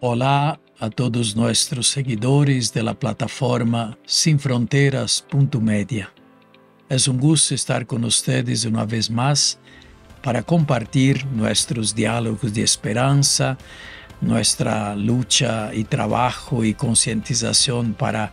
Hola a todos nuestros seguidores de la plataforma sinfronteras.media. Es un gusto estar con ustedes una vez más para compartir nuestros diálogos de esperanza, nuestra lucha y trabajo y concientización para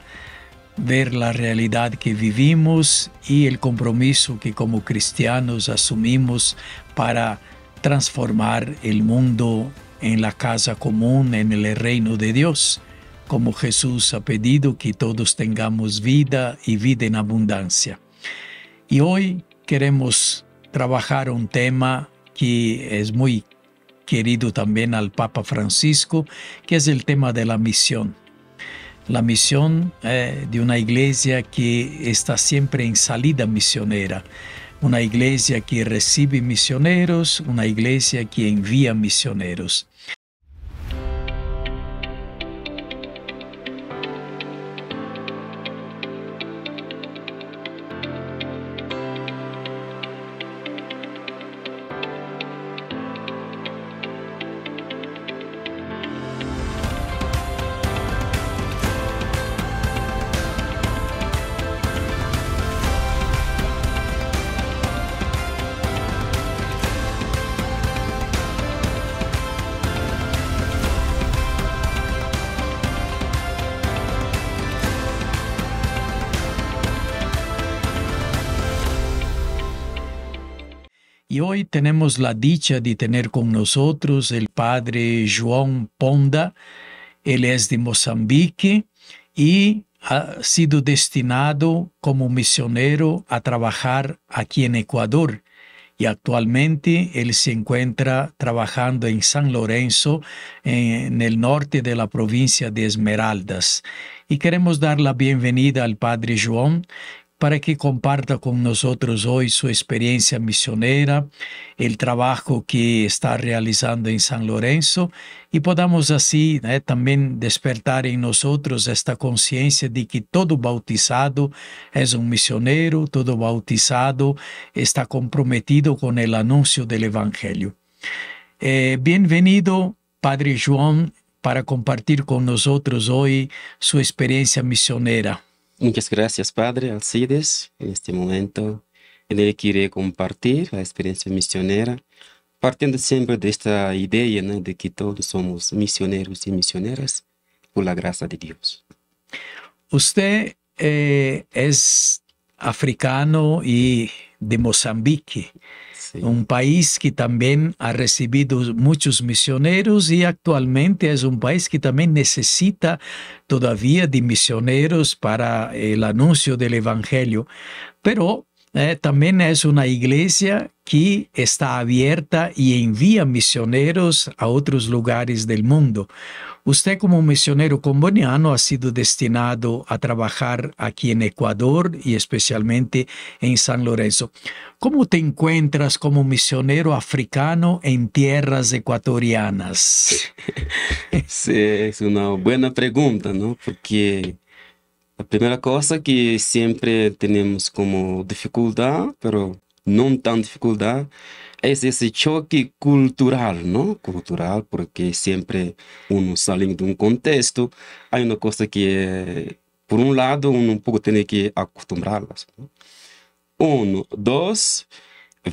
ver la realidad que vivimos y el compromiso que como cristianos asumimos para transformar el mundo en la casa común, en el reino de Dios, como Jesús ha pedido que todos tengamos vida y vida en abundancia. Y hoy queremos trabajar un tema que es muy querido también al Papa Francisco, que es el tema de la misión. La misión eh, de una iglesia que está siempre en salida misionera una iglesia que recibe misioneros, una iglesia que envía misioneros. hoy tenemos la dicha de tener con nosotros el padre João Ponda. Él es de Mozambique y ha sido destinado como misionero a trabajar aquí en Ecuador y actualmente él se encuentra trabajando en San Lorenzo, en el norte de la provincia de Esmeraldas. Y queremos dar la bienvenida al Padre João para que comparta con nosotros hoy su experiencia misionera, el trabajo que está realizando en San Lorenzo y podamos así eh, también despertar en nosotros esta conciencia de que todo bautizado es un misionero, todo bautizado está comprometido con el anuncio del Evangelio. Eh, bienvenido, Padre Juan, para compartir con nosotros hoy su experiencia misionera. Muchas gracias, Padre Alcides. En este momento, él quiere compartir la experiencia misionera, partiendo siempre de esta idea de que todos somos misioneros y misioneras por la gracia de Dios. Usted eh, es africano y de Mozambique un país que también ha recibido muchos misioneros y actualmente es un país que también necesita todavía de misioneros para el anuncio del Evangelio. Pero eh, también es una iglesia que está abierta y envía misioneros a otros lugares del mundo. Usted como misionero comboniano ha sido destinado a trabajar aquí en Ecuador y especialmente en San Lorenzo. ¿Cómo te encuentras como misionero africano en tierras ecuatorianas? Sí, es una buena pregunta, ¿no? Porque A primeira coisa que sempre temos como dificuldade, mas não tão dificuldade, é esse choque cultural, não? Cultural, porque sempre um saindo de um contexto, há uma coisa que é, por um lado, um pouco tem que acostumá las Um, dois,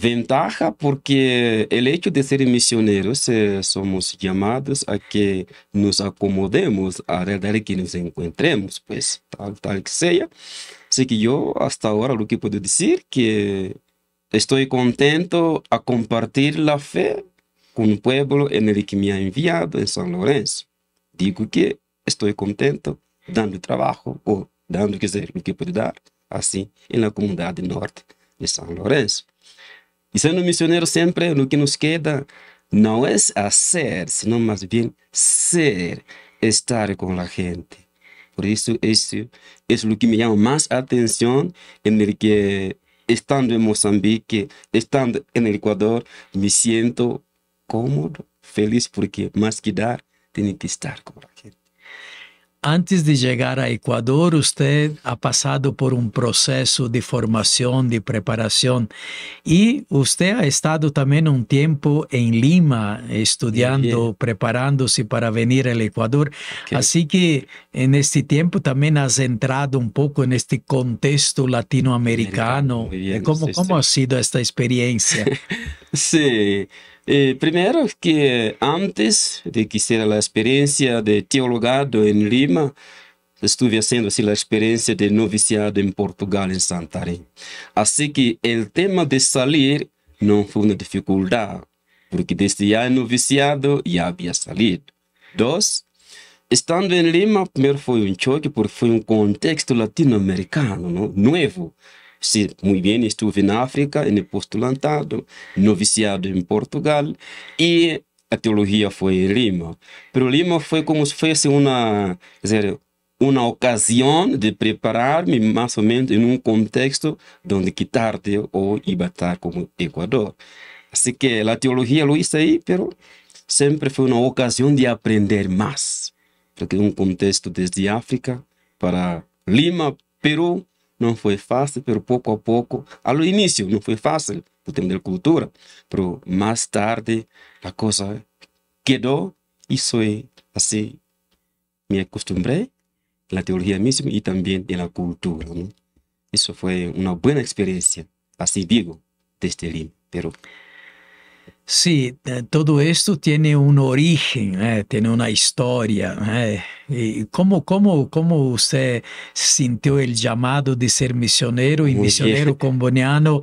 Ventaja porque el hecho de ser misioneros eh, somos llamados a que nos acomodemos a la realidad que nos encontremos, pues tal, tal que sea. Así que yo hasta ahora lo que puedo decir que estoy contento a compartir la fe con un pueblo en el que me ha enviado en San Lorenzo. Digo que estoy contento dando trabajo o dando que ser lo que puedo dar así en la comunidad norte de San Lorenzo. Y siendo misionero siempre lo que nos queda no es hacer, sino más bien ser, estar con la gente. Por eso eso es lo que me llama más atención en el que estando en Mozambique, estando en el Ecuador, me siento cómodo, feliz porque más que dar, tiene que estar con antes de llegar a Ecuador, usted ha pasado por un proceso de formación, de preparación, y usted ha estado también un tiempo en Lima estudiando, preparándose para venir al Ecuador. Así que en este tiempo también has entrado un poco en este contexto latinoamericano. ¿Cómo, ha sido esta experiencia? sí. Eh, primeiro que antes de que ser a experiência de teologado em Lima, estive fazendo assim a experiência de noviciado em Portugal em Santarém. Assim que o tema de sair não foi uma dificuldade, porque desde já noviciado já havia saído. Dois, estando em Lima, primeiro foi um choque porque foi um contexto latino-americano, novo Sí, muy bien, estuve en África, en el postulantado, noviciado en Portugal y la teología fue en Lima. Pero Lima fue como si fuese una ocasión de prepararme más o menos en un contexto donde quitarte o iba a estar como Ecuador. Así que la teología lo hice ahí, pero siempre fue una ocasión de aprender más, Porque un contexto desde África para Lima, Perú. No fue fácil, pero poco a poco, al inicio no fue fácil, o cultura, pero más tarde la cosa quedó y soy así Me acostumbré la teología misma y también en la cultura. Eso fue una buena experiencia, así digo, desde este Pero Sim, eh, todo isso tem um origem, eh, tem uma história. historia. ¿eh? ¿Y como cómo, ¿Cómo usted sintió de ser misionero e Muy misionero em comboniano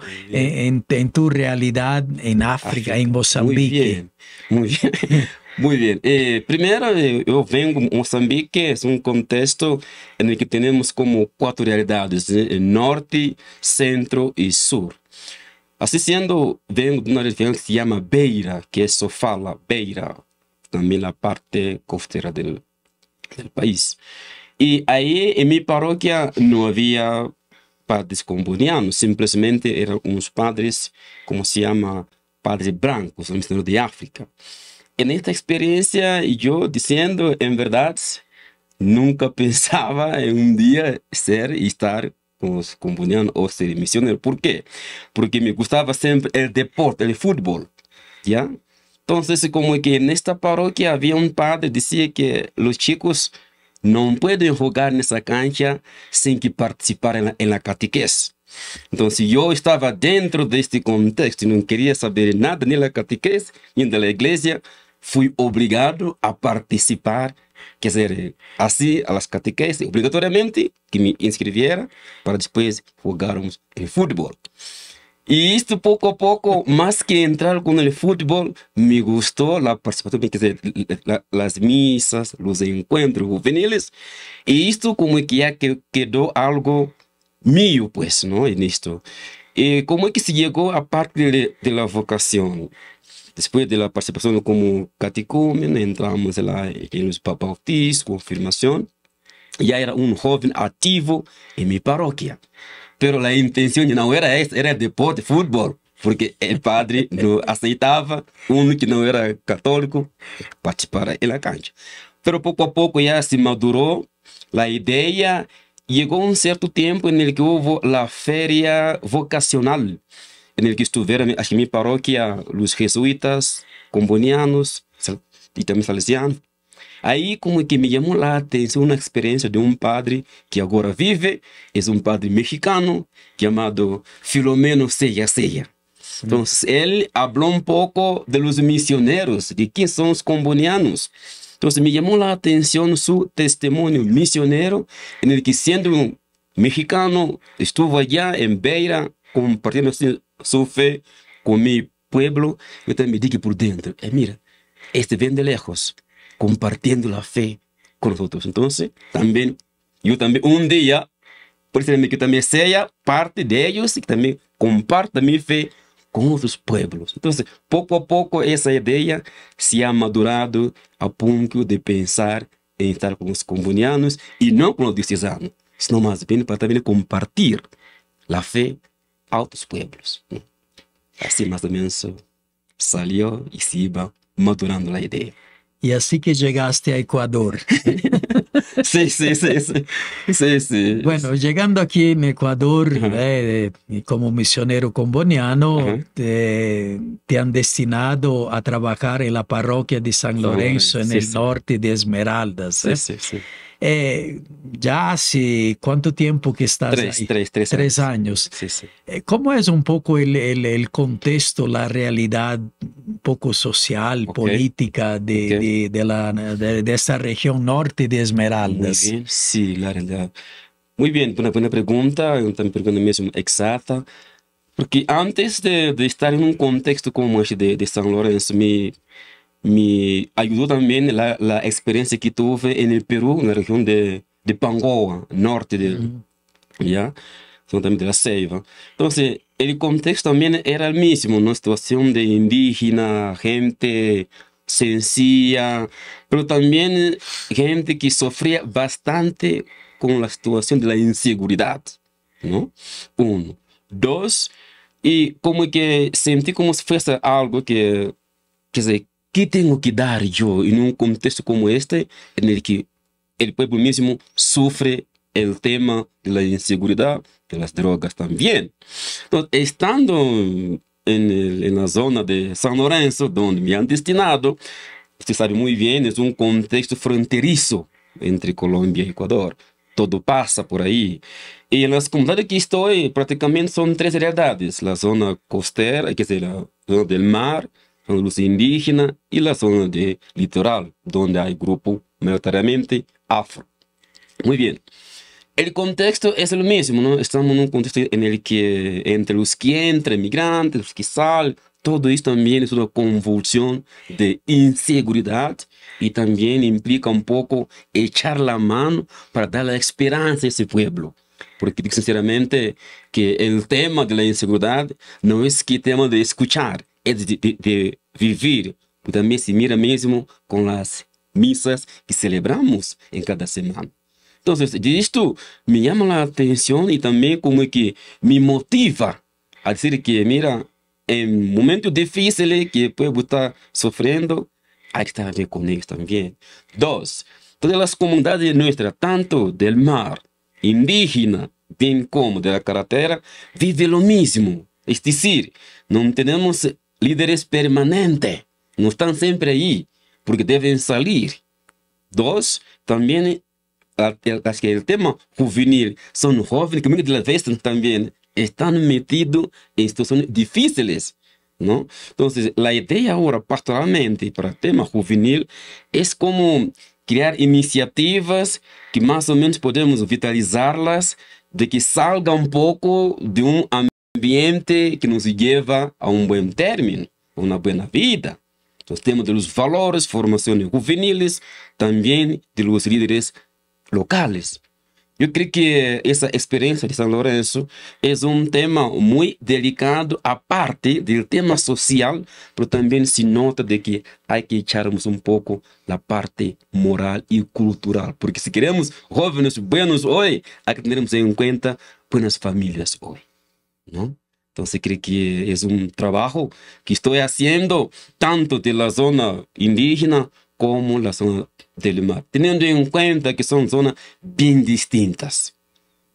realidade em África, África. Moçambique? Muy bem, muito bem. Muy bien. Eh, primero, eh, yo vengo Moçambique, é um contexto em que temos como quatro realidades, norte, centro e sur. Así siendo, vengo de una región que se llama Beira, que es Sofala, Beira, también la parte costera del, país. Y ahí en mi parroquia no había padres combonianos, simplemente eran unos padres, como se llama, padres blancos, misioneros de África. En esta experiencia, yo diciendo, en verdad, nunca pensaba en un día ser y estar nos pues, componían o ser este, misionero. ¿Por qué? Porque me gustaba siempre el deporte, el fútbol. ¿Ya? Entonces, como que en esta parroquia había un padre que decía que los chicos no pueden jugar en esa cancha sin que participar en la, en catequesis. Entonces yo estaba dentro de este contexto y no quería saber nada ni la catequesis ni de la iglesia. Fui obligado a participar que hacer eh, así a las catequesis obligatoriamente que me inscribiera para después jugar en fútbol y esto poco a poco más que entrar con el fútbol me gustó la participación, las misas, los encuentros juveniles. y esto como que ya quedó algo mío, pues no en esto y eh, como es que se llegó a parte de la vocación Después de la participación como catecumen, entramos la, en los bautismos, confirmación. Ya era un joven activo en mi parroquia. Pero la intención no era esa, era deporte, fútbol. Porque el padre no aceitaba uno que no era católico participar en la cancha. Pero poco a poco ya se maduró la idea llegó un cierto tiempo en el que hubo la feria vocacional en el que estuvieron aquí en mi parroquia los jesuitas, combonianos y también salesianos. Ahí como que me llamó la atención una experiencia de un padre que ahora vive, es un padre mexicano llamado Filomeno Sella Sella. Entonces él habló un poco de los misioneros, de quién son los combonianos. Entonces me llamó la atención su testimonio misionero en el que siendo un mexicano estuvo allá en Beira compartiendo su fe con mi pueblo, yo también digo por dentro, eh, mira, este viene de lejos, compartiendo la fe con nosotros. Entonces, también, yo también un día, por eso que también sea parte de ellos y también comparta mi fe con otros pueblos. Entonces, poco a poco esa idea se ha madurado a punto de pensar en estar con los comunianos y no con los diocesanos, sino más bien para también compartir la fe a pueblos. Así más o menos salió y se iba madurando la idea. Y así que llegaste a Ecuador. sí, sí, sí, sí, sí, Bueno, llegando aquí en Ecuador, eh, eh, como misionero comboniano, te, han destinado a trabajar en la parroquia de San Lorenzo, en el norte de Esmeraldas. ¿eh? Sí, sí, sí. Eh, ya hace cuánto tiempo que estás ahí? Tres, tres, años. Sí, eh, ¿Cómo es un poco el, el, contexto, la realidad un poco social, política de, de, la, de, esta región norte de Esmeraldas? Muy bien. Sí, la realidad. Muy bien, una buena pregunta, una pregunta muy exacta. Porque antes de, estar en un contexto como este de, San Lorenzo, me me ayudó también la, experiencia que tuve en el Perú, en la región de, de Pangoa, norte de, también de la selva. Entonces, el contexto también era el mismo, ¿no? Situación de indígena, gente sencilla, pero también gente que sufría bastante con la situación de la inseguridad, ¿no? Uno. Dos, y como que sentí como si fuese algo que, que se ¿Qué tengo que dar yo en un contexto como este en el que el pueblo mismo sufre el tema de la inseguridad, de las drogas también? estando en, en la zona de San Lorenzo, donde me han destinado, se sabe muy bien, es un contexto fronterizo entre Colombia y Ecuador. Todo pasa por ahí. Y en las comunidades que estoy, prácticamente son tres realidades. La zona costera, que es la zona del mar, los indígenas y la zona de litoral, donde hay grupo mayoritariamente afro. Muy bien. El contexto es el mismo, ¿no? Estamos en un contexto en el que entre los que entran, migrantes, los que salen, todo esto también es una convulsión de inseguridad y también implica un poco echar la mano para dar la esperanza a ese pueblo. Porque sinceramente que el tema de la inseguridad no es que tema de escuchar, de, de, de vivir também se mira mesmo com as missas que celebramos em cada semana. Então, isto me chama a atenção e também como é que me motiva a dizer que, mira, em é momentos difíceis que o povo está sofrendo, aí estar a ver com eles também. Dois, todas as comunidades nossas, tanto do mar, indígena, bem como da carretera, vivem o mesmo. É decir, não temos líderes permanentes. No están siempre ahí porque deben salir. Dos, también las que el tema juvenil, son jóvenes que muchas veces también también metidos en situaciones difíciles, ¿no? Entonces, la idea ahora, pastoralmente, para el tema juvenil, es como crear iniciativas que más o menos podemos vitalizarlas, de que salga un poco de un ambiente. ambiente que nos leva a um bom término, a uma boa vida. Nós temos dos valores, formação juveniles, também de los líderes locais. Eu creio que essa experiência de São Lourenço é um tema muito delicado, a parte do tema social, mas também se nota de que há que echarmos um pouco da parte moral e cultural, porque se queremos jovens buenos hoje, há que termos em conta buenas famílias hoje. Entonces creo que es un trabajo que estoy haciendo tanto de la zona indígena como la zona del mar, teniendo en cuenta que son zonas bien distintas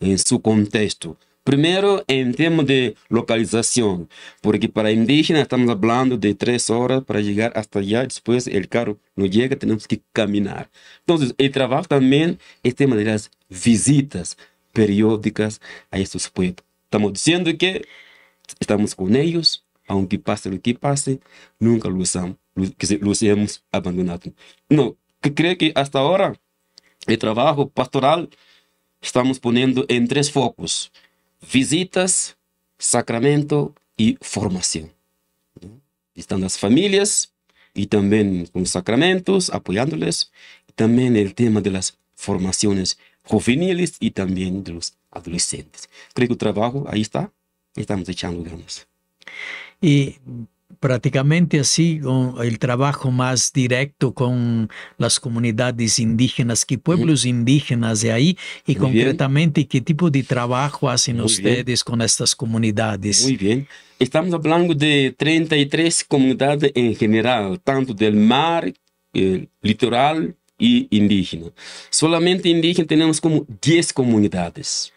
en su contexto. Primero, en temas de localización, porque para indígenas estamos hablando de tres horas para llegar hasta allá, después el carro no llega, tenemos que caminar. Entonces, el trabajo también es tema de las visitas periódicas a estos pueblos. Estamos diciendo que estamos con ellos, aunque pase lo que pase, nunca los, los hemos abandonado. No, creo que hasta ahora el trabajo pastoral estamos poniendo en tres focos. Visitas, sacramento y formación. Están las familias y también con sacramentos, apoyándoles. Y también el tema de las formaciones juveniles y también de los adolescentes. Creo que el trabajo ahí está, estamos echando ganas. Y prácticamente así el trabajo más directo con las comunidades indígenas, qué pueblos indígenas de ahí y concretamente qué tipo de trabajo hacen ustedes con estas comunidades. Muy bien, estamos hablando de 33 comunidades en general, tanto del mar, el litoral y indígena. Solamente indígena tenemos como 10 comunidades.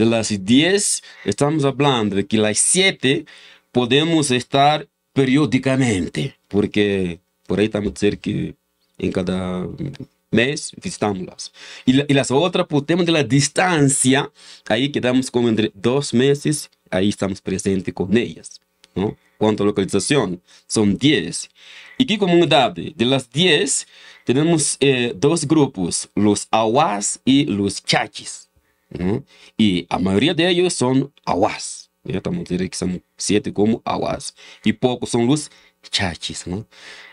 De las 10, estamos hablando de que las 7 podemos estar periódicamente, porque por ahí estamos cerca en cada mes visitamos Y, las otras, por pues, tema de la distancia, ahí quedamos como entre dos meses, ahí estamos presentes con ellas. ¿no? Cuanto localización, son 10. ¿Y qué comunidad? De las 10, tenemos eh, dos grupos, los aguas y los chachis. Y a mayoría de ellos son aguas. Ya estamos diciendo que son siete como aguas. Y pocos son los chachis, ¿no?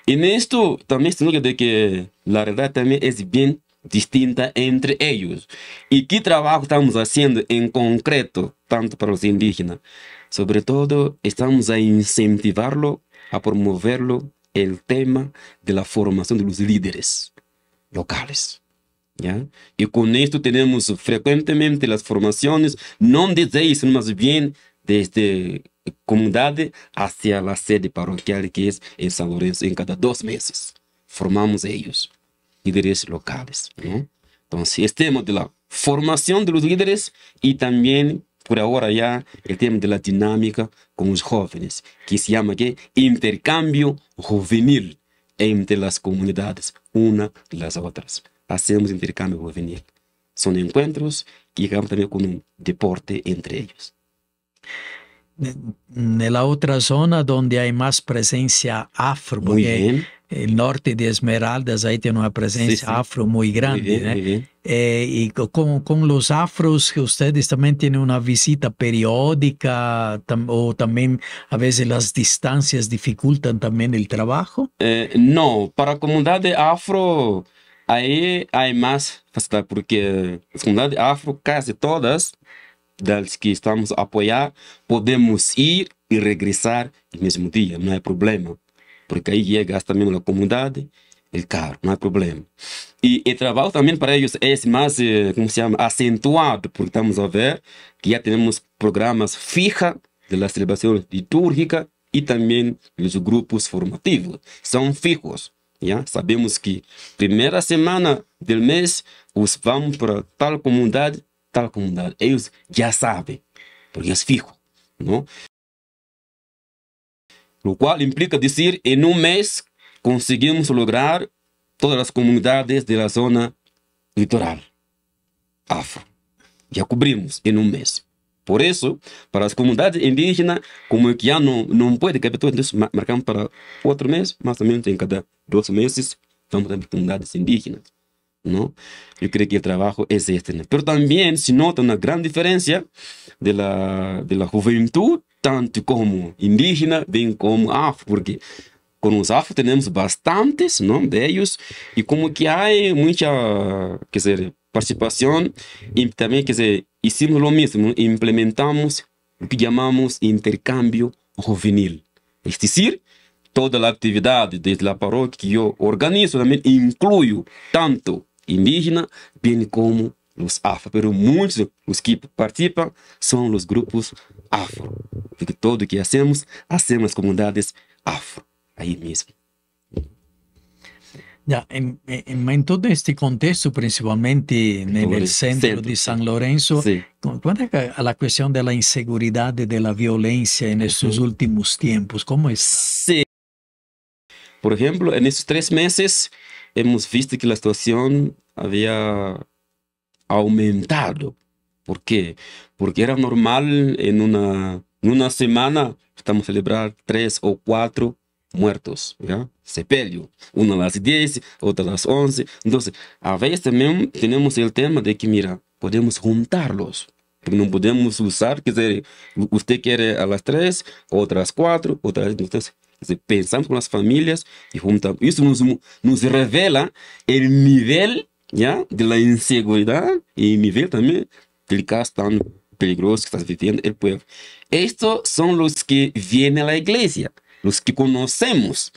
En esto también se nota de que la realidad también es bien distinta entre ellos. ¿Y qué trabajo estamos haciendo en concreto, tanto para los indígenas? Sobre todo, estamos a incentivarlo, a promoverlo, el tema de la formación de los líderes locales. Y con esto tenemos frecuentemente las formaciones, no desde sino más bien desde comunidad hacia la sede parroquial que es en San Lorenzo. En cada dos meses formamos ellos, líderes locales. Entonces, este tema de la formación de los líderes y también por ahora ya el tema de la dinámica con los jóvenes, que se llama ¿qué? intercambio juvenil entre las comunidades, una y las otras hacemos intercambio juvenil. Son encuentros que llegamos también con un deporte entre ellos. En la otra zona donde hay más presencia afro, muy bien. el norte de Esmeraldas ahí tiene una presencia afro muy grande. ¿eh? Eh, y con, con, los afros que ustedes también tienen una visita periódica o también a veces las distancias dificultan también el trabajo. Eh, no, para comunidad de afro Aí, há mais facilidade, porque a comunidade afro, quase todas das que estamos a apoiar, podemos ir e regressar no mesmo dia, não é problema. Porque aí é gasta mesmo a comunidade, é caro, não é problema. E, e trabalho também para eles é mais, eh, como se chama, acentuado, porque estamos a ver que já temos programas fixos das celebrações litúrgicas e também os grupos formativos, são fixos. Yeah? Sabemos que primeira semana do mês, os vamos para tal comunidade, tal comunidade. Eles já sabem, porque eles ficam. Não? O qual implica dizer, em um mês, conseguimos lograr todas as comunidades da zona litoral afro. Já cobrimos em um mês. Por isso, para as comunidades indígenas, como que já não, não pode capturar é isso, marcamos para outro mês, mas também em cada dois meses, estamos em comunidades indígenas. Não? Eu creio que o trabalho existe. Né? Mas também se nota uma grande diferença da, da juventude, tanto como indígena, bem como afro, porque com os afro temos bastantes não, deles, e como que há muita, quer dizer, participação e também que se hicimos o mesmo implementamos o que chamamos intercâmbio juvenil. É dizer, toda a atividade desde a paróquia que eu organizo também incluo tanto indígena bem como os afro. Pero muitos os que participam são os grupos afro. Porque tudo que fazemos hacemos comunidades afro. Aí mesmo. Ya, en, en, todo este contexto, principalmente en el centro, de San Lorenzo, sí. es la cuestión de la inseguridad, de la violencia en estos últimos tiempos? ¿Cómo es? Sí. Por ejemplo, en estos tres meses hemos visto que la situación había aumentado. ¿Por qué? Porque era normal en una, una semana, estamos celebrar tres o cuatro muertos, ¿ya? Sepelio, una a las 10, otro a las 11. Entonces, a veces también tenemos el tema de que, mira, podemos juntarlos. No podemos usar, que usted quiere a las 3, otras 4, otras 10. Pensamos con las familias y juntamos. Eso nos, nos revela el nivel ¿ya? de la inseguridad y el nivel también del caso tan peligroso que está viviendo el pueblo. Estos son los que vienen a la iglesia. nos que conhecemos.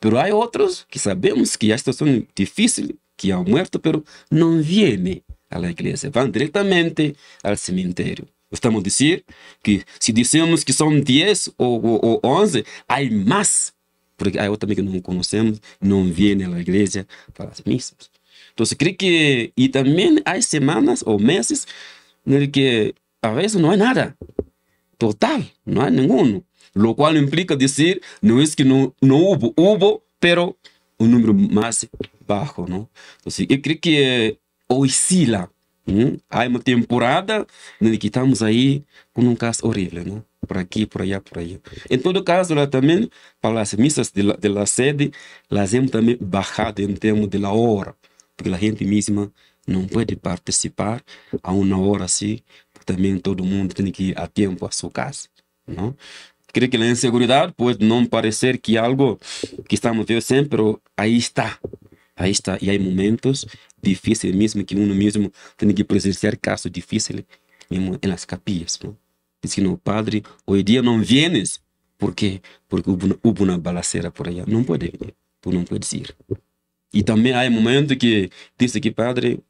Pero há outros que sabemos que a situação difícil, que há morto, pero não viene à igreja, vão diretamente ao cemitério. Estamos a dizer que se dissemos que são 10 ou, ou, ou 11, há mais, porque há outros também que não conhecemos, não vêm à igreja para si mesmos. Então, se creio que. E também há semanas ou meses que às vezes não há nada. Total, não há nenhum. lo cual implica decir, no es que no, no hubo, hubo, pero un número más bajo, ¿no? Entonces, yo creo que oscila. ¿sí? Hay una temporada donde estamos ahí con un caso horrible, ¿no? Por aquí, por allá, por allá. En todo caso, también para las misas de la, la sede, las hemos también bajado en términos de la hora, porque la gente misma no puede participar a una hora así, también todo el mundo tiene que ir a tiempo a su casa, ¿no? Creo que la inseguridad puede no parecer que algo que estamos viendo siempre, pero ahí está. Ahí está. Y hay momentos difíciles mismo que uno mismo tiene que presenciar casos difíciles en las capillas. ¿no? Diciendo, Padre, hoy día no vienes. ¿Por qué? Porque hubo una, balacera por allá. No puede ir, Tú no puedes ir. Y también hay momentos que dice que Padre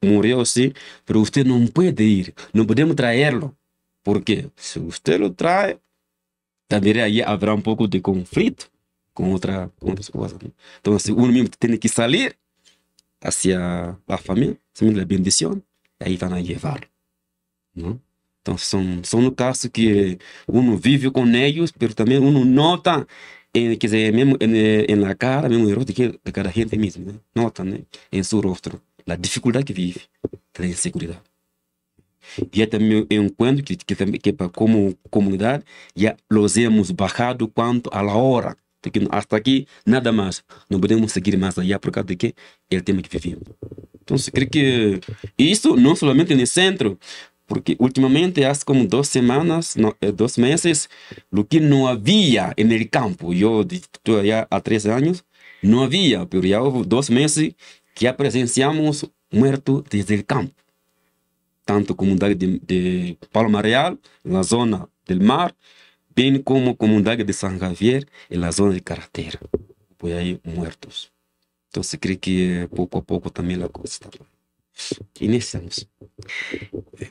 murió, sí, pero usted no puede ir. No podemos traerlo. ¿Por qué? Si usted lo trae, Talvez aí haverá um pouco de conflito com outra, com outras coisas. Então, se assim, um mesmo tem que sair hacia a família, se a bendição, aí vai levar. Não? Então, são, são no caso que um vive com eles, mas também um nota, em, quer dizer, mesmo em, em na cara, mesmo no rosto de cada gente é mesmo, né? nota né? em seu rosto, a dificuldade que vive, a insegurança é também enquanto é que, que, que é como comunidade já temos é, barrado quanto à hora porque até aqui nada mais não podemos seguir mais aí por causa de que ele tema que viver então se crê que isso não somente no centro porque ultimamente há como duas semanas não, eh, dois meses o que não havia no campo eu estou há três anos não havia por já houve dois meses que presenciamos morto desde o campo tanto comunidade de, de Palma Real, la zona del mar, bien como Comunidad de San Javier en la zona de carretera. Pues hay muertos. Entonces se que poco a poco también la costa. está Iniciamos.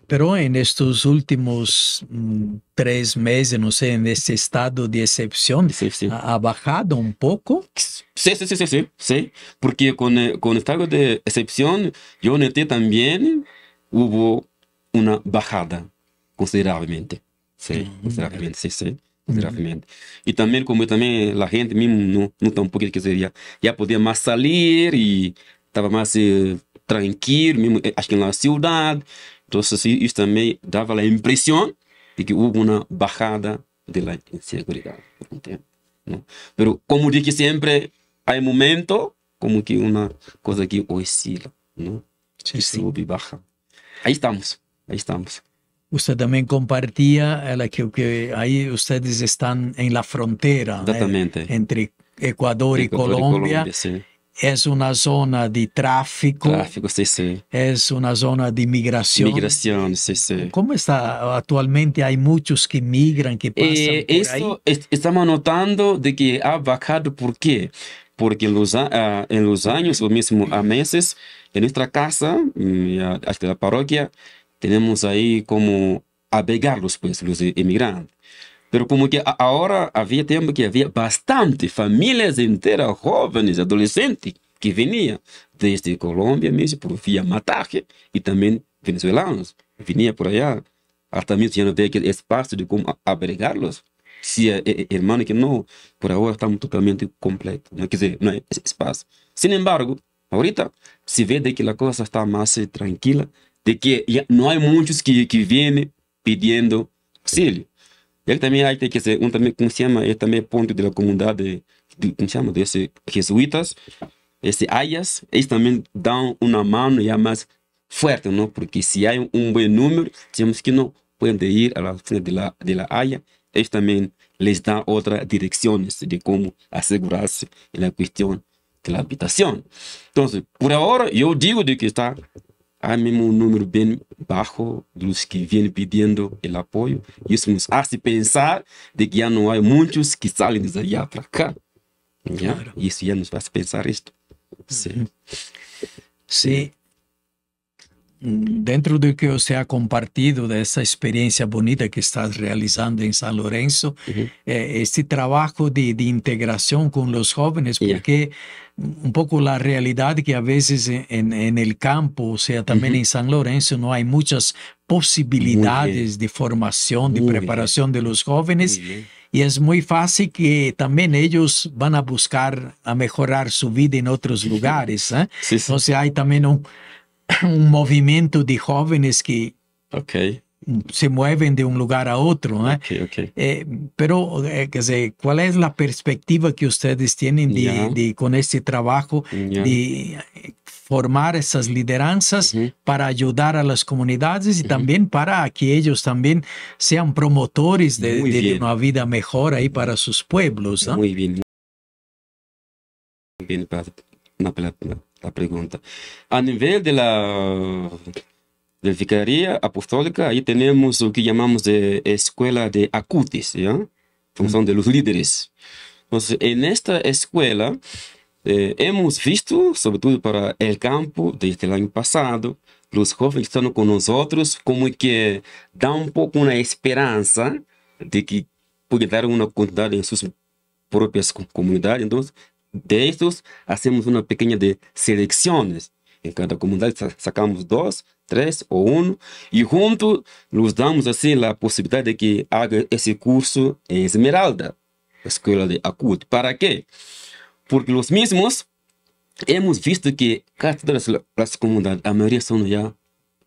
Pero en estos últimos mm, tres meses, no sé, en este estado de excepción, Ha, bajado un poco? Sí, sí, sí, sí, sí, porque con, eh, con el estado de excepción yo noté también hubo una bajada considerablemente. Sí, mm, considerablemente, sí, sí. Mm. y Y como también la gente no no está ya que sería ya podía más salir y estaba más eh, tranquilo, mismo, eh, en que ciudad, entonces sí, también también daba la impresión de que hubo una bajada de la inseguridad. Pero, como dije siempre, hay momento como que una cosa que oscila, no, Sí, sí ahí estamos, ahí estamos. Usted también compartía eh, la que, ahí ustedes están en la frontera eh, Exactamente. entre Ecuador, y Colombia. Es una zona de tráfico. Tráfico, sí, sí. Es una zona de migración. Migración, sí, sí. ¿Cómo está actualmente? Hay muchos que migran, que pasan. Eh, por ahí? estamos notando de que ha bajado. ¿Por qué? Porque en los, años, ah, en los años, los mismos meses, De nossa casa, mm, acho que da paróquia, temos aí como os, pois, os imigrantes. Mas como que agora havia tempo que havia bastante famílias inteiras, jovens, adolescentes, que vinham desde Colômbia mesmo, por via Mataje, e também venezuelanos, vinham por allá. Até mesmo já não havia aquele espaço de como abrigá-los. Eh, eh, se é, é, irmão que não, por agora está totalmente completo, não, quer dizer, não é espaço. Sin embargo, Ahorita se ve de que la cosa está más eh, tranquila, de que no hay muchos que, que vienen pidiendo auxilio. Él también hay que ser un también, ¿cómo se llama? también punto de la comunidad de, de se De ese, jesuitas, ese ayas, ellos también dan una mano ya más fuerte, ¿no? Porque si hay un buen número, digamos que no pueden ir a la oficina de la, de la haya, ellos también les dan otras direcciones este, de cómo asegurarse en la cuestión de la habitación. Entonces, por ahora, yo digo de que está hay mismo un número bien bajo de los que vienen pidiendo el apoyo. Y eso nos hace pensar de que ya no hay muchos que salen desde allá para acá. ¿ya? Y eso ya nos hace pensar esto. Sí. Sí, dentro de que você ha compartido de esa experiencia bonita que estás realizando en San Lorenzo eh, este trabajo de, integración con los jóvenes porque un poco la realidad que a veces en el campo, o sea también en San Lorenzo no hay muchas posibilidades de formación, de preparación de los jóvenes Y es muy fácil que también ellos van a buscar a mejorar su vida en otros lugares. ¿eh? Entonces hay también un, un movimiento de jóvenes que se mueven de un lugar a otro. ¿eh? Eh, pero, eh, ¿cuál es la perspectiva que ustedes tienen con este trabajo de formar esas lideranzas para ayudar a las comunidades y también para que ellos también sean promotores de, una vida mejor ahí para sus pueblos? Muy bien. Una la pregunta. A nivel de la de Vicaría Apostólica, ahí tenemos lo que llamamos de escuela de acutis, ¿ya? Función de los líderes. Entonces, en esta escuela eh, hemos visto, sobre todo para el campo, desde el año pasado, los jóvenes están con nosotros, como que da un poco una esperanza de que puedan dar una oportunidad en sus propias comunidades. Entonces, de estos hacemos una pequeña de selecciones. En cada comunidad sacamos dos, tres o uno y juntos nos damos así la posibilidad de que haga ese curso en Esmeralda, escuela de ACUT. ¿Para qué? Porque los mismos hemos visto que casi todas las, comunidades, la mayoría son ya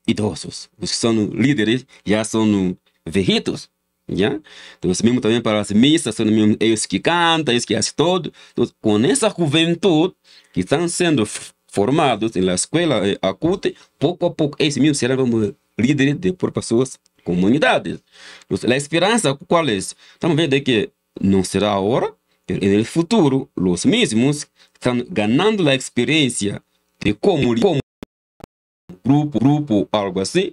idosos, son líderes ya son viejitos. então Entonces mismo também para as assim, missas, são mismo eles é que cantam, eles é que fazem tudo, Então, com essa juventude que estão sendo formados na escola escuela eh, acute, a pouco ellos mesmos serão como líderes de por pessoas comunidades. Então, a esperança qual é? Estamos vendo que não será agora, mas no futuro os mesmos estão ganhando a experiência de como grupo, grupo, algo assim.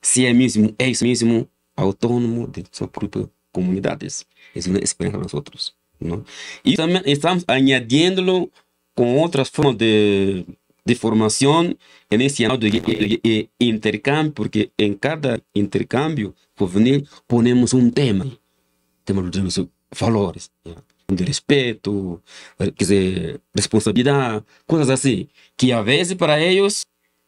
se é mesmo, é isso mesmo autónomo de sus propias comunidades. Es una experiencia para nosotros. ¿no? Y también estamos añadiéndolo con otras formas de, formación en este año de, intercambio, porque en cada intercambio juvenil ponemos un tema, tema de los valores, de respeto, de eh, responsabilidad, cosas así, que a veces para ellos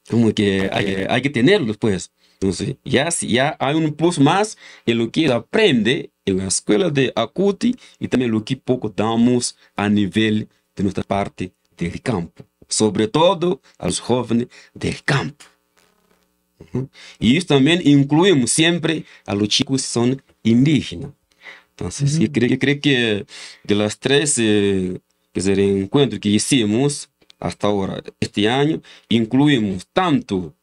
como que hay, hay que tenerlos, pues, entonces, ya, ya hay un plus más en lo que aprende en la escuela de ACUTI y también lo que poco damos a nivel de nuestra parte del campo, sobre todo a los jóvenes del campo. Y eso también incluimos siempre a los chicos que son indígenas. Entonces yo creo que de las tres eh, encuentros que hicimos hasta ahora, este año, incluimos tanto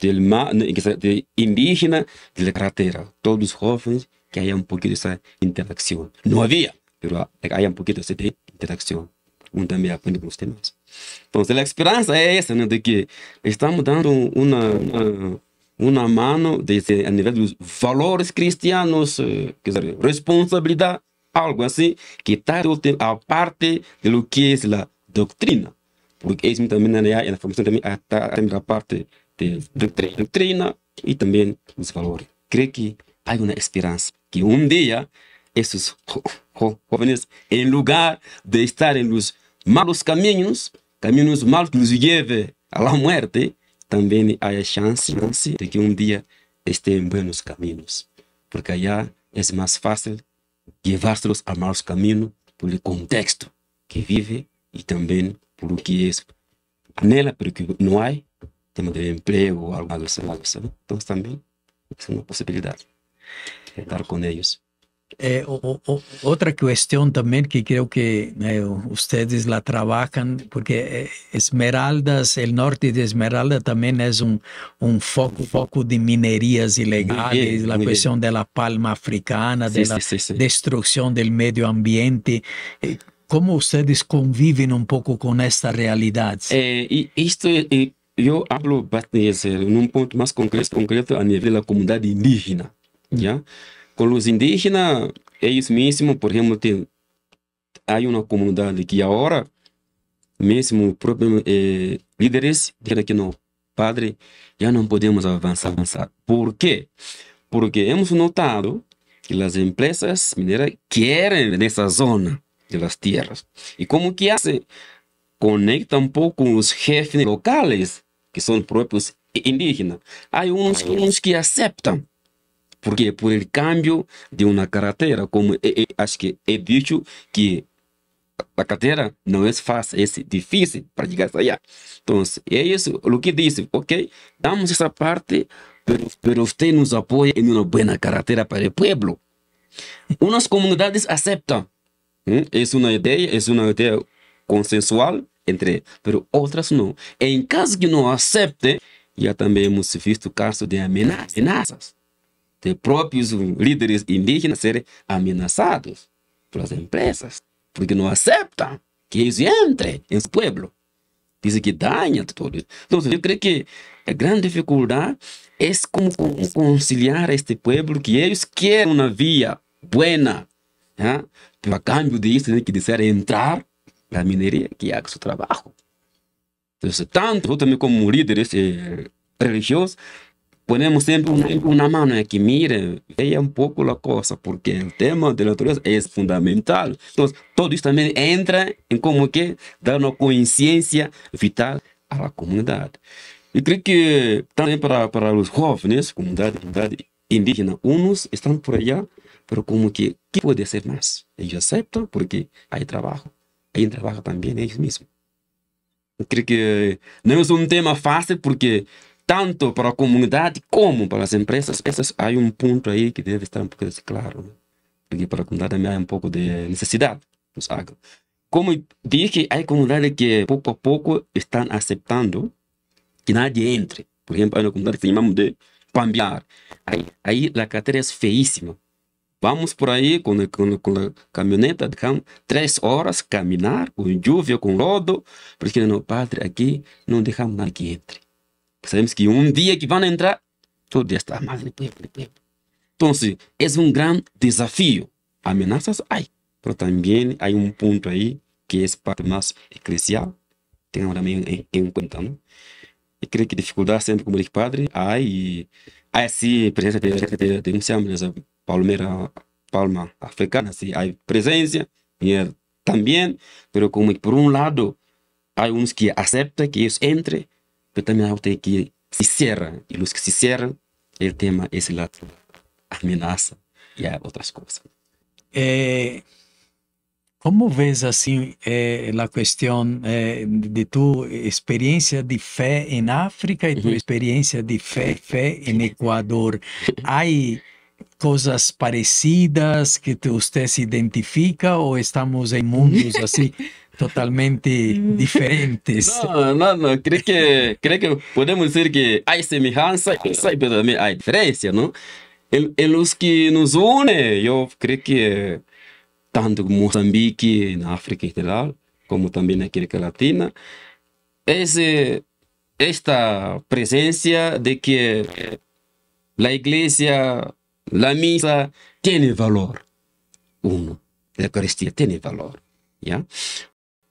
del mar, indígena, de la carretera. Todos jóvenes que haya un poquito esa interacción. No había, pero hay un poquito de interacción. Uno también aprende con los temas. Entonces, la esperanza es esa, de que estamos dando una, una, mano desde, a nivel de los valores cristianos, eh, que responsabilidad, algo así, que está aparte de lo que es la doctrina. Porque es también en la formación también, está, también la parte de doutrina e também os valores. Creio que há uma esperança que um dia esses jovens, em lugar de estarem nos malos caminhos, caminhos malos que nos levam à morte, também há a chance de que um dia estejam em bons caminhos. Porque aí é mais fácil levá los a maus caminhos pelo contexto que vive e também pelo que é nela, porque não há tema de emprego, algo algo assim. Então, também é uma possibilidade estar com eles. É, o, o, outra questão também que creio que né, vocês lá trabalham, porque é, Esmeraldas, o norte de Esmeralda também é um, um foco, foco de minerias ilegais, a questão da palma africana, da destruição do meio ambiente. É, como vocês convivem um pouco com esta realidade? É, isto é, yo hablo eh, eh, en un punto más concreto, concreto a nivel de la comunidad indígena, ¿ya? Con los indígenas, ellos mismos, por ejemplo, hay una comunidad que ahora mismo propios eh, líderes dijeron que no, padre, ya no podemos avanzar, avanzar. ¿Por qué? Porque hemos notado que las empresas mineras quieren en esa zona de las tierras. ¿Y cómo que hace? Conecta un poco con los jefes locales que son propios e indígenas. Hay unos que aceptan porque por el cambio de una carretera, como he dicho que la dicho que la carretera no es fácil, es difícil para llegar allá. Entonces, eso lo lo que dicen, ok? Damos esa parte, pero, pero usted nos apoya en una buena carretera para el pueblo. Unas comunidades aceptan. ¿eh? Es una idea, es una idea consensual, entre pero outras não. Em caso que não aceitem, já também hemos visto casos de ameaças de próprios líderes indígenas serem ameaçados pelas empresas, porque não aceitam que eles entrem em seu pueblo, Dizem que danha tudo. Então, eu creio que a grande dificuldade é como conciliar este povo que eles querem uma via boa. Né? Para cambio disso, tem que dizer entrar la minería que hace su trabajo. Entonces, tanto también como líderes eh, religiosos, ponemos siempre una, mano aquí, miren, vean un poco la cosa, porque el tema de la naturaleza es fundamental. Entonces, todo esto también entra en como que dar una conciencia vital a la comunidad. Y creo que también para, para los jóvenes, comunidad, indígena, unos están por allá, pero como que, ¿qué puede ser más? Ellos aceptan porque hay trabajo ahí trabaja también ellos mismos. Creo que no es un tema fácil porque tanto para la comunidad como para las empresas, esas, hay un punto ahí que debe estar un poco claro. Porque para la comunidad también hay un poco de necesidad. Pues, como dije, hay comunidades que poco a poco están aceptando que nadie entre. Por ejemplo, hay una comunidad que se llama de cambiar. Ahí, ahí la cartera es feísima. Vamos por aí com, com, com a caminhoneta, três horas caminhar com chuva, com lodo, porque no padre aqui não deixamos nada que entre. Sabemos que um dia que vão entrar, tudo está mais Então, é um grande desafio. Ameaças, ai, mas também há um ponto aí que é parte mais eclesial. Tenham também em, em conta, não? E creio que dificuldade sempre como padre, ai, ai, sim, presença, presença, a presença, palmeira, palma africana, se há presença e é também, pero como por um lado há uns que aceptan que isso entre, mas também há outros que se cierran, e os que se cierran, o tema é esse lado ameaça e há outras coisas. É, como vês assim é, a questão é, de tua experiência de fé em África e tua uhum. experiência de fé, fé em Equador? Há cosas parecidas que usted se identifica o estamos en mundos así totalmente mm. diferentes? No, no, no, creo que, creo que podemos decir que hay semejanza, pero también hay diferencia, ¿no? En, los que nos une, yo creo que tanto en Mozambique, en África en como también en América Latina, es eh, esta presencia de que la iglesia la misa tiene valor. Uno, la Eucaristía tiene valor. ¿Ya?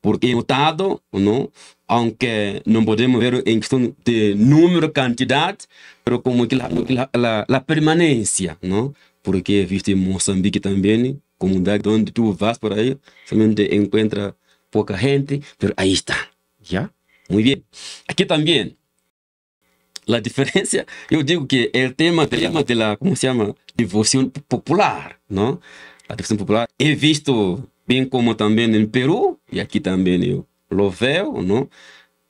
Porque notado, ¿no? aunque no podemos ver en cuestión de número, cantidad, pero como que la, permanencia, ¿no? Porque viste Mozambique también, comunidad donde tú vas por ahí, solamente encuentra poca gente, pero ahí está, ¿ya? Muy bien. Aquí también, la diferencia, yo digo que el tema, de la, ¿cómo se llama? Devoción popular, ¿no? La devoción popular. He visto, bien como también en Perú, y aquí también yo lo veo, ¿no?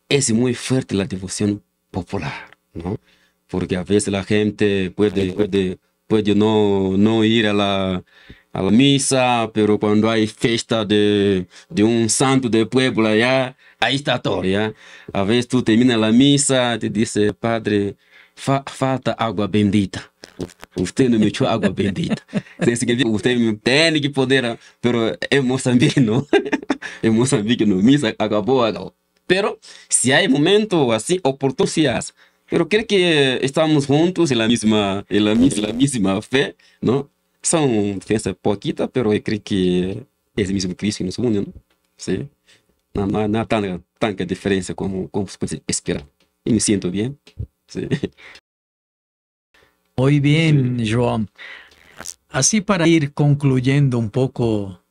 Es muy fuerte la devoción popular, ¿no? Porque a veces la gente puede, puede, no, no ir a la, a la misa, pero cuando hay fiesta de, de un santo de pueblo allá, Ahí está todo, ¿ya? A veces tú terminas la misa, te dice, eh, Padre, falta agua bendita. Usted no me echó agua bendita. usted tiene que poder, ah, pero hemos Mozambique no. en Mozambique misa acabó, Pero si hay momento, así, oportunidades, pero creo que estamos juntos en la misma, en la, e la misma fe, ¿no? Son diferencias poquitas, pero creo que es el mismo Cristo que nos une, ¿no? Sí. No, hay tanta, diferencia como, como se puede esperar. Y me siento bien. Sí. Muy bien, João. Así para ir concluyendo un poco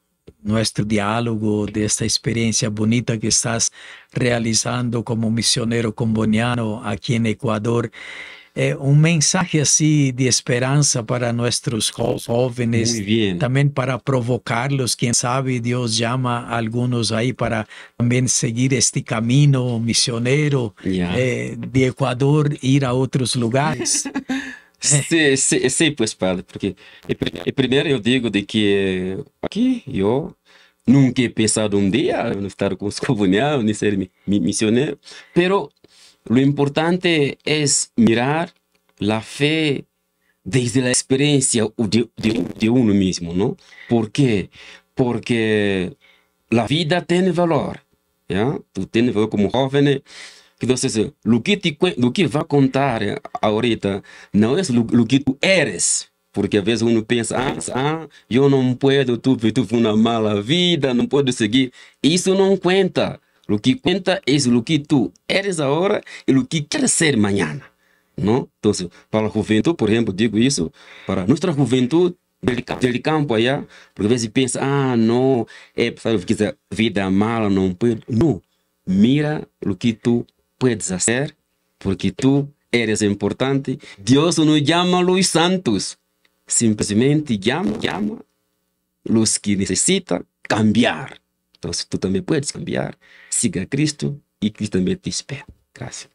nuestro diálogo de esta experiencia bonita que estás realizando como misionero comboniano aquí en Ecuador, é, um mensagem assim de esperança para nossos jovens, também para provocá-los, quem sabe Deus chama alguns aí para também seguir este caminho missioneiro yeah. é, de Equador ir a outros lugares. sim, sim, sim, pois padre, porque e, primeiro eu digo de que aqui eu nunca he pensado um dia em estar com os comunhão, nem ser missionário, pero Lo importante é mirar a fé desde a experiência de, de, de um mesmo, não? ¿Por quê? Porque a vida tem valor, ¿ya? Tu tienes valor como jovem, que o que, te, que vai contar eh, ahorita não é o que tu eres, porque às vezes uno pensa, ah, ah eu não posso, tu, tu uma mala vida, não posso seguir. Isso não conta. Lo que cuenta es lo que tú eres ahora y lo que quieres ser mañana. ¿no? Entonces, para la juventud, por ejemplo, digo eso, para nuestra juventud del, campo allá, porque a veces piensa, ah, no, eh, es pues, que vida mala no puedo. No, mira lo que tú puedes hacer, porque tú eres importante. Dios no llama a los santos, simplemente llama, llama los que necesitan cambiar. Então, se tu também podes cambiar, siga Cristo e Cristo também te espera. Graças.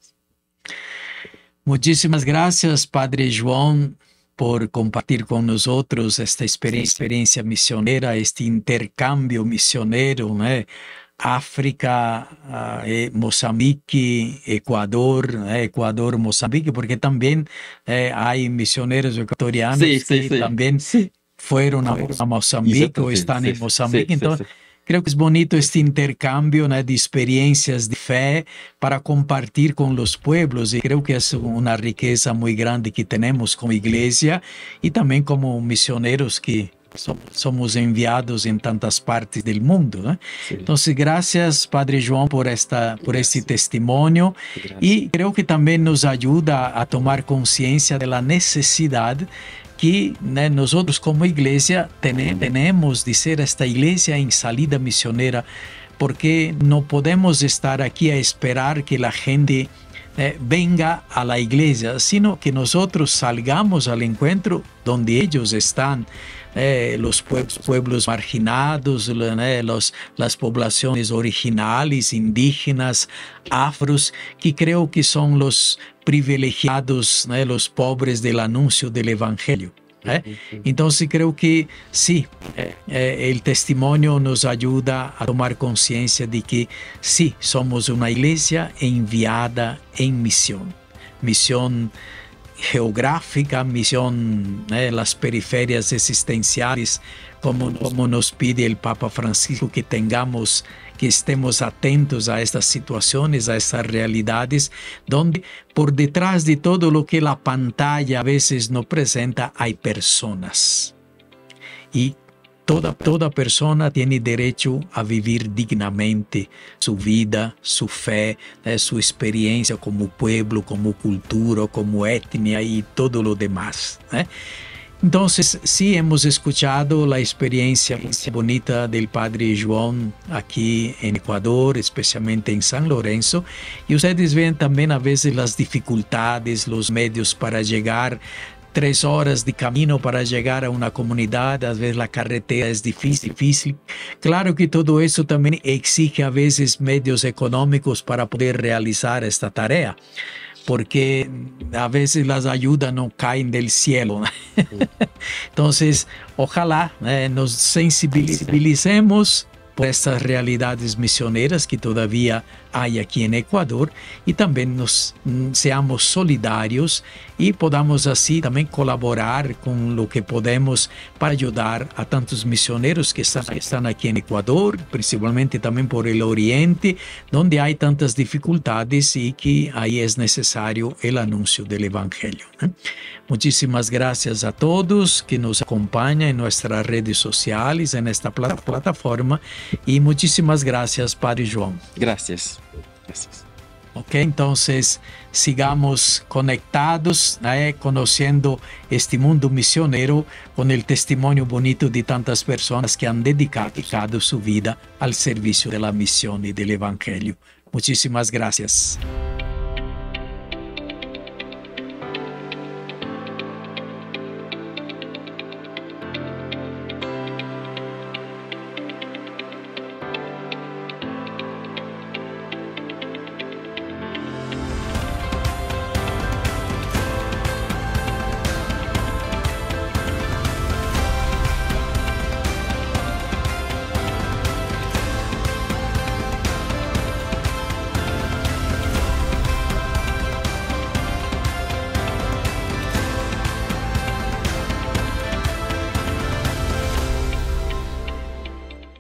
Muitíssimas graças, Padre João, por compartilhar com nós outros esta experiência, experiência missioneira, este intercâmbio missioneiro, né? África, ah, eh, Moçambique, Equador, né? Equador, Moçambique, porque também eh, há missioneiros equatorianos sim, sim, que sim. também foram a, a Moçambique ou estão em Moçambique, então Creio que é bonito este intercâmbio né, de experiências de fé para compartilhar com os pueblos e creio que é uma riqueza muito grande que temos como igreja e também como missioneiros que somos enviados em tantas partes do mundo. Né? Então, graças, Padre João, por esta por esse testemunho e creio que também nos ajuda a tomar consciência da necessidade Aquí nosotros como iglesia tenemos de ser esta iglesia en salida misionera, porque no podemos estar aquí a esperar que la gente eh, venga a la iglesia, sino que nosotros salgamos al encuentro donde ellos están eh, los pueblos, marginados, eh, las poblaciones originales, indígenas, afros, que creo que son los privilegiados, eh, los pobres del anuncio del Evangelio. Entonces creo que sí, el testimonio nos ayuda a tomar conciencia de que sí, somos una iglesia enviada en misión misión geográfica, misión eh, las periferias existenciales, como, como nos pide el Papa Francisco, que tengamos, que estemos atentos a estas situaciones, a estas realidades, donde por detrás de todo lo que la pantalla a veces no presenta hay personas. Y Toda, persona tiene derecho a vivir dignamente su vida, su fe, eh, su experiencia como pueblo, como cultura, como etnia y todo lo demás. ¿eh? Entonces, sí hemos escuchado la experiencia bonita del padre Juan aquí en Ecuador, especialmente en San Lorenzo, y ustedes ven también a veces las dificultades, los medios para llegar tres horas de camino para llegar a una comunidad, a veces la carretera es difícil, Claro que todo eso también exige a veces medios económicos para poder realizar esta tarea, porque a veces las ayudas no caen del cielo. Entonces, ojalá eh, nos sensibilicemos por estas realidades misioneras que todavía hay aquí en Ecuador y también nos mm, seamos solidarios y podamos así también colaborar con lo que podemos para ayudar a tantos misioneros que están, están aquí en Ecuador, principalmente también por el oriente, donde hay tantas dificultades y que ahí es necesario el anuncio del Evangelio. ¿eh? Muchísimas gracias a todos que nos acompañan en nuestras redes sociales, en esta plataforma y muchísimas gracias, Padre João. Gracias. Ok, entonces sigamos conectados, eh, conociendo este mundo misionero con el testimonio bonito de tantas personas que han dedicado su vida al servicio de la misión y del Evangelio. Muchísimas gracias.